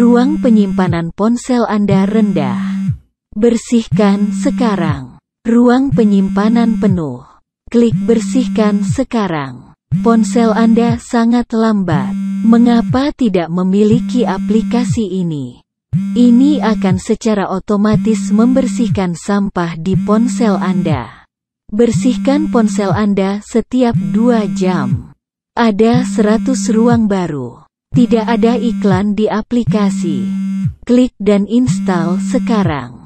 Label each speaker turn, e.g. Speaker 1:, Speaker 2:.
Speaker 1: Ruang penyimpanan ponsel Anda rendah. Bersihkan sekarang. Ruang penyimpanan penuh. Klik bersihkan sekarang. Ponsel Anda sangat lambat. Mengapa tidak memiliki aplikasi ini? Ini akan secara otomatis membersihkan sampah di ponsel Anda. Bersihkan ponsel Anda setiap 2 jam. Ada 100 ruang baru. Tidak ada iklan di aplikasi. Klik dan install sekarang.